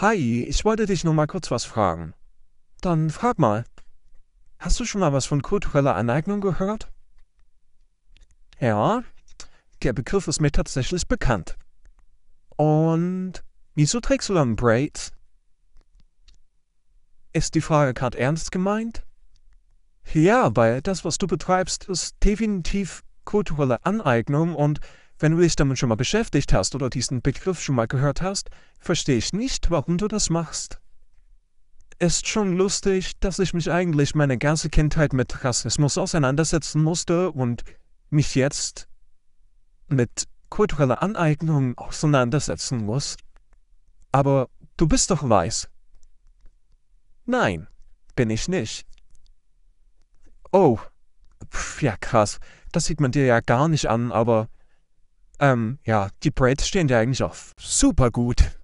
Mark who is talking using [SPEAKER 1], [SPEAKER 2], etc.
[SPEAKER 1] Hi, ich wollte dich nur mal kurz was fragen. Dann frag mal. Hast du schon mal was von kultureller Aneignung gehört? Ja, der Begriff ist mir tatsächlich bekannt. Und wieso trägst du dann Braids? Ist die Frage gerade ernst gemeint? Ja, weil das, was du betreibst, ist definitiv kulturelle Aneignung und wenn du dich damit schon mal beschäftigt hast oder diesen Begriff schon mal gehört hast, verstehe ich nicht, warum du das machst. Ist schon lustig, dass ich mich eigentlich meine ganze Kindheit mit Rassismus auseinandersetzen musste und mich jetzt mit kultureller Aneignung auseinandersetzen muss. Aber du bist doch weiß. Nein, bin ich nicht. Oh, pf, ja krass, das sieht man dir ja gar nicht an, aber ähm, ja, die Braves stehen ja eigentlich auch super gut.